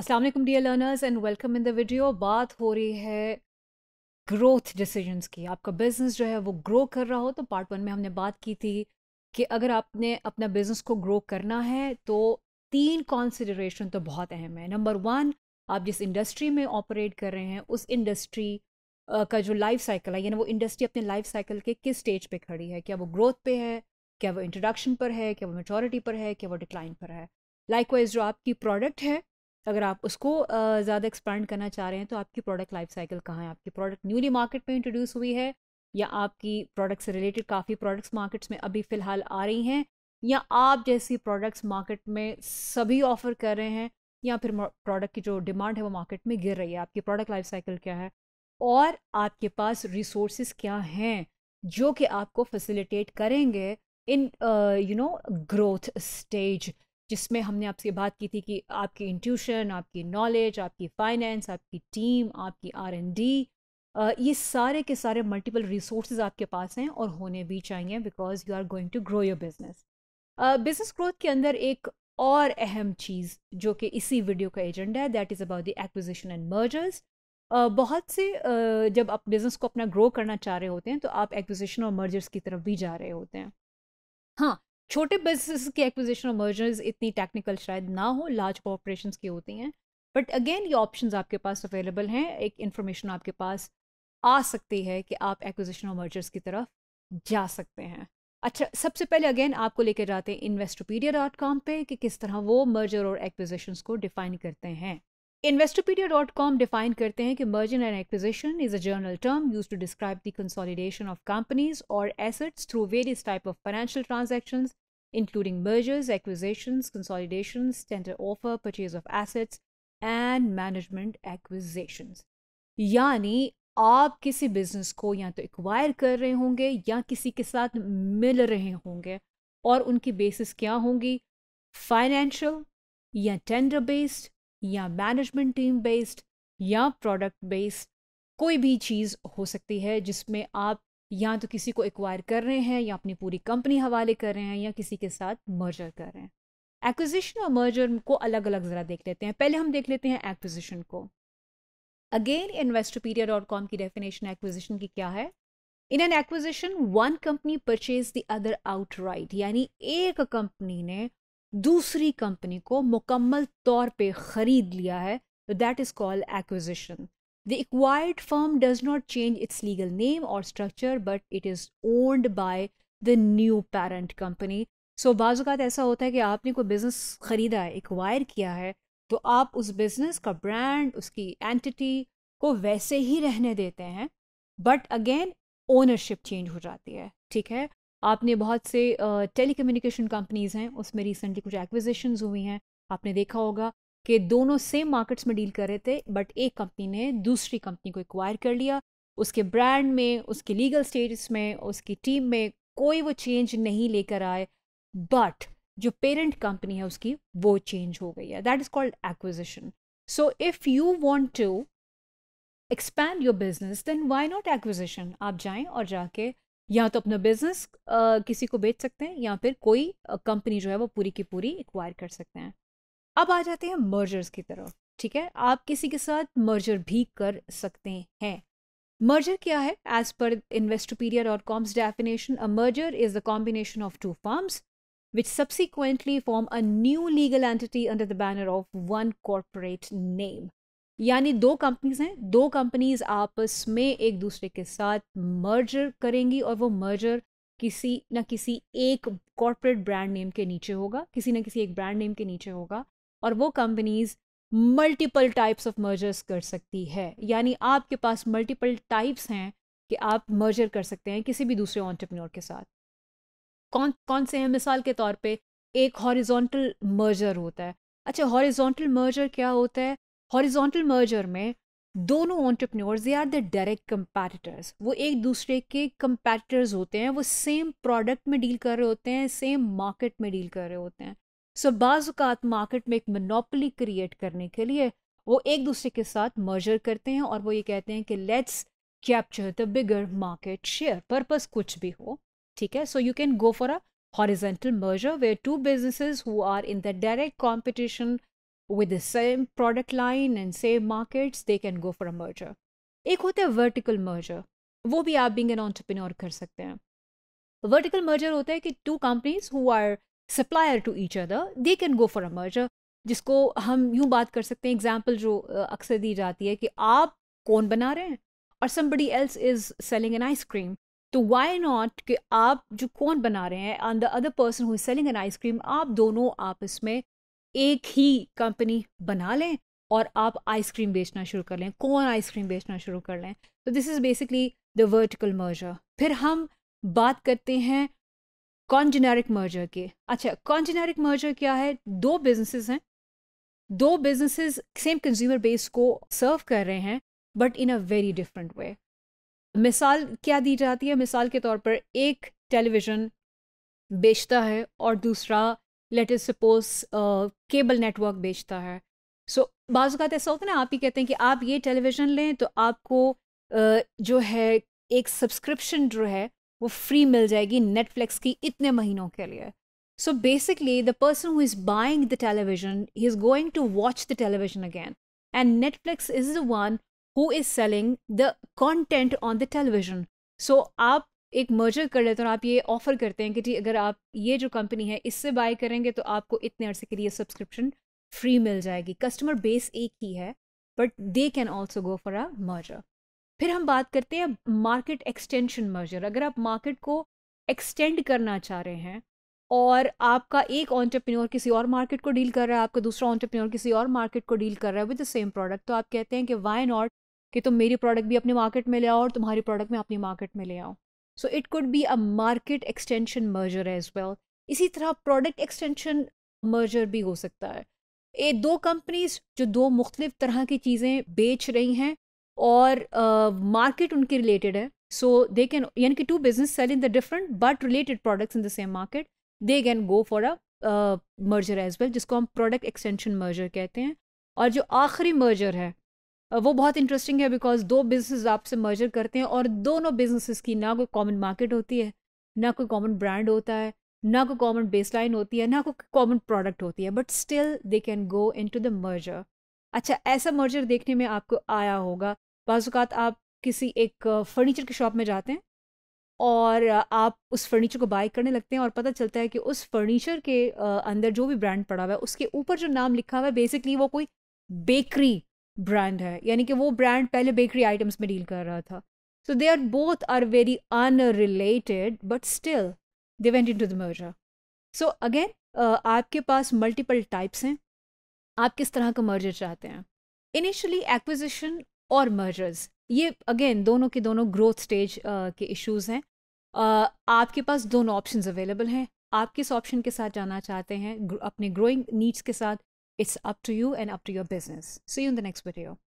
Aslam dear learners and welcome in the video बात हो रही है ग्रोथ डिसीजंस की आपका बिज़नेस जो है वो ग्रो कर रहा हो तो पार्ट वन में हमने बात की थी कि अगर आपने अपना बिज़नेस को ग्रो करना है तो तीन कॉन्सिडरेशन तो बहुत अहम है नंबर वन आप जिस इंडस्ट्री में ऑपरेट कर रहे हैं उस इंडस्ट्री का जो लाइफ साइकिल है यानी वो इंडस्ट्री अपने लाइफ साइकिल के किस स्टेज पे खड़ी है क्या वो ग्रोथ पे है क्या वो इंट्रोडक्शन पर है क्या वो मेचोरिटी पर है क्या वो डिक्लाइन पर है लाइकवाइज जो आपकी प्रोडक्ट है अगर आप उसको ज़्यादा एक्सपांड करना चाह रहे हैं तो आपकी प्रोडक्ट लाइफ साइकिल कहाँ है आपकी प्रोडक्ट न्यूली मार्केट में इंट्रोड्यूस हुई है या आपकी प्रोडक्ट से रिलेटेड काफ़ी प्रोडक्ट्स मार्केट्स में अभी फ़िलहाल आ रही हैं या आप जैसी प्रोडक्ट्स मार्केट में सभी ऑफ़र कर रहे हैं या फिर प्रोडक्ट की जो डिमांड है वो मार्केट में गिर रही है आपकी प्रोडक्ट लाइफ साइकिल क्या है और आपके पास रिसोर्सेज क्या हैं जो कि आपको फैसिलिटेट करेंगे in you know growth stage जिसमें हमने आपसे बात की थी कि आपकी इंट्यूशन आपकी नॉलेज आपकी फाइनेंस आपकी टीम आपकी आर एन डी ये सारे के सारे मल्टीपल रिसोर्सेज आपके पास हैं और होने भी चाहिए because you are going to grow your business business growth के अंदर एक और अहम चीज़ जो कि इसी वीडियो का एजेंडा है that is about the acquisition and mergers बहुत से uh, जब आप बिज़नेस को अपना ग्रो करना चाह रहे होते हैं तो आप एक्विजिशन और मर्जर्स की तरफ भी जा रहे होते हैं हाँ छोटे बिजनेस की एक्विजिशन और मर्जर्स इतनी टेक्निकल शायद ना हो लार्ज कॉपरेशन की होती हैं बट अगेन ये ऑप्शन आपके पास अवेलेबल हैं एक इन्फॉर्मेशन आपके पास आ सकती है कि आप एक्विजिशन और मर्जर्स की तरफ जा सकते हैं अच्छा सबसे पहले अगेन आपको लेकर जाते हैं इन्वेस्टोपीडिया डॉट कॉम पर कि किस तरह वो मर्जर और एक्विजिशन को डिफाइन करते हैं इन्वेस्टोपीडिया डॉट कॉम डिफाइन करते हैं कि merger and acquisition is a general term used to describe the consolidation of companies और assets through various type of financial transactions including mergers, acquisitions, consolidations, tender offer, purchase of assets, and management acquisitions. यानी आप किसी business को या तो acquire कर रहे होंगे या किसी के साथ मिल रहे होंगे और उनकी बेसिस क्या होंगी फाइनेंशियल या टेंडर बेस्ड या मैनेजमेंट टीम बेस्ड या प्रोडक्ट बेस्ड कोई भी चीज़ हो सकती है जिसमें आप या तो किसी को एक्वायर कर रहे हैं या अपनी पूरी कंपनी हवाले कर रहे हैं या किसी के साथ मर्जर कर रहे हैं एक्विजिशन और मर्जर को अलग अलग ज़रा देख लेते हैं पहले हम देख लेते हैं एक्विजिशन को अगेन इन्वेस्टोपीडिया डॉट कॉम की डेफिनेशन एक्विजिशन की क्या है in an acquisition one company purchase the other outright यानी एक कंपनी ने दूसरी कंपनी को मुकम्मल तौर पे ख़रीद लिया है तो that is called acquisition The acquired firm does not change its legal name or structure, but it is owned by the new parent company. So बाज़ात ऐसा होता है कि आपने कोई बिज़नेस ख़रीदा है एक्वायर किया है तो आप उस बिज़नेस का ब्रांड उसकी एंटिटी को वैसे ही रहने देते हैं बट अगेन ओनरशिप चेंज हो जाती है ठीक है आपने बहुत से टेली कम्युनिकेशन कंपनीज़ हैं उसमें रिसेंटली कुछ एक्विजिशन हुई हैं आपने देखा होगा कि दोनों सेम मार्केट्स में डील कर रहे थे बट एक कंपनी ने दूसरी कंपनी को एक्वायर कर लिया उसके ब्रांड में उसके लीगल स्टेटस में उसकी टीम में कोई वो चेंज नहीं लेकर आए बट जो पेरेंट कंपनी है उसकी वो चेंज हो गई है that is called acquisition so if you want to expand your business then why not acquisition आप जाएं और जाके या तो अपना बिजनेस किसी को बेच सकते हैं या फिर कोई कंपनी जो है वो पूरी की पूरी एक्वायर कर सकते हैं अब आ जाते हैं मर्जर्स की तरफ ठीक है आप किसी के साथ मर्जर भी कर सकते हैं मर्जर क्या है एज पर इन्वेस्टोपीरियर और com's definition a merger is the combination of two firms which subsequently form a new legal entity under the banner of one corporate name यानी दो कंपनीज हैं दो कंपनीज आपस में एक दूसरे के साथ मर्जर करेंगी और वो मर्जर किसी न किसी एक कॉरपोरेट ब्रांड नेम के नीचे होगा किसी न किसी एक ब्रांड नेम के नीचे होगा और वो companies multiple types of mergers कर सकती है यानी आपके पास मल्टीपल टाइप्स हैं कि आप मर्जर कर सकते हैं किसी भी दूसरे ऑन्टरप्रनोर के साथ कौन कौन से हैं मिसाल के तौर पे एक हॉरिजॉन्टल मर्जर होता है अच्छा हॉरिजॉन्टल मर्जर क्या होता है हॉरिजॉन्टल मर्जर में दोनों entrepreneur they are the direct competitors वो एक दूसरे के कंपेटिटर्स होते हैं वो सेम प्रोडक्ट में डील कर रहे होते हैं सेम मार्केट में डील कर रहे होते हैं सो बाज़ात मार्केट में एक मनोपली क्रिएट करने के लिए वो एक दूसरे के साथ मर्जर करते हैं और वो ये कहते हैं कि let's capture the bigger market share purpose कुछ भी हो ठीक है so you can go for a horizontal merger where two businesses who are in the direct competition with the same product line and same markets they can go for a merger एक होता है vertical merger वो भी आप being an entrepreneur कर सकते हैं vertical merger होता है कि two companies who are supplier to each other they can go for a merger जिसको हम यूं बात कर सकते हैं एग्जाम्पल जो अक्सर दी जाती है कि आप कौन बना रहे हैं और somebody else is selling an ice cream तो वाई नॉट कि आप जो कौन बना रहे हैं on the other person who is selling an ice cream आप दोनों आपस में एक ही कंपनी बना लें और आप आइसक्रीम बेचना शुरू कर लें कौन आइसक्रीम बेचना शुरू कर लें तो this is basically the vertical merger फिर हम बात करते हैं कॉन्जेनेरिक मर्जर के अच्छा कॉन्जेनेरिक मर्जर क्या है दो बिजनेसेस हैं दो बिजनेसेस सेम कंज्यूमर बेस को सर्व कर रहे हैं but in a very different way मिसाल क्या दी जाती है मिसाल के तौर पर एक टेलीविज़न बेचता है और दूसरा let is suppose cable network बेचता है सो so, बाज़ात ऐसा होता है ना आप ही कहते हैं कि आप ये टेलीविज़न लें तो आपको uh, जो है एक सब्सक्रिप्शन जो है वो फ्री मिल जाएगी नेटफ्लिक्स की इतने महीनों के लिए so basically the person who is buying the television he is going to watch the television again and Netflix is the one who is selling the content on the television so आप एक merger कर लेते हैं और आप ये offer करते हैं कि जी अगर आप ये जो कंपनी है इससे बाय करेंगे तो आपको इतने अरसे के लिए सब्सक्रिप्शन फ्री मिल जाएगी कस्टमर बेस एक ही है but they can also go for a merger फिर हम बात करते हैं मार्केट एक्सटेंशन मर्जर अगर आप मार्केट को एक्सटेंड करना चाह रहे हैं और आपका एक ऑन्टरप्रेन्योर किसी और मार्केट को डील कर रहा है आपका दूसरा ऑन्टरप्रेन्योर किसी और मार्केट को डील कर रहा है विद द सेम प्रोडक्ट तो आप कहते हैं कि वाई नॉट कि तुम मेरी प्रोडक्ट भी अपने मार्केट में ले आओ और तुम्हारी प्रोडक्ट में अपनी मार्केट में ले आओ so it could be a market extension merger as well इसी तरह प्रोडक्ट एक्सटेंशन मर्जर भी हो सकता है ए दो कंपनीज जो दो मुख्तलिफ तरह की चीज़ें बेच रही हैं और मार्केट उनके रिलेटेड है सो दे कैन यानी कि two business sell in the different but related products in the same market they can go for a merger as well जिसको हम प्रोडक्ट एक्सटेंशन मर्जर कहते हैं और जो आखिरी मर्जर है वो बहुत इंटरेस्टिंग है बिकॉज दो बिजनेस आपसे मर्जर करते हैं और दोनों बिजनेसिस की ना कोई कॉमन मार्केट होती है ना कोई कॉमन ब्रांड होता है ना कोई कॉमन बेसलाइन होती है ना कोई कॉमन प्रोडक्ट होती है but still they can go into the merger अच्छा ऐसा मर्जर देखने में आपको आया होगा बाज़ात आप किसी एक फ़र्नीचर की शॉप में जाते हैं और आप उस फर्नीचर को बाय करने लगते हैं और पता चलता है कि उस फर्नीचर के अंदर जो भी ब्रांड पड़ा हुआ है उसके ऊपर जो नाम लिखा हुआ है बेसिकली वो कोई बेकरी ब्रांड है यानी कि वो ब्रांड पहले बेकरी आइटम्स में डील कर रहा था so they are both are very unrelated but still they went into the merger so again आपके पास मल्टीपल टाइप्स हैं आप किस तरह का मर्जर चाहते हैं इनिशियली एक्विजिशन और मर्जर्स ये अगेन दोनों के दोनों ग्रोथ स्टेज के इश्यूज हैं आपके पास दोनों ऑप्शंस अवेलेबल हैं आप किस ऑप्शन के साथ जाना चाहते हैं अपने ग्रोइंग नीड्स के साथ it's up to you and up to your business see you in the next video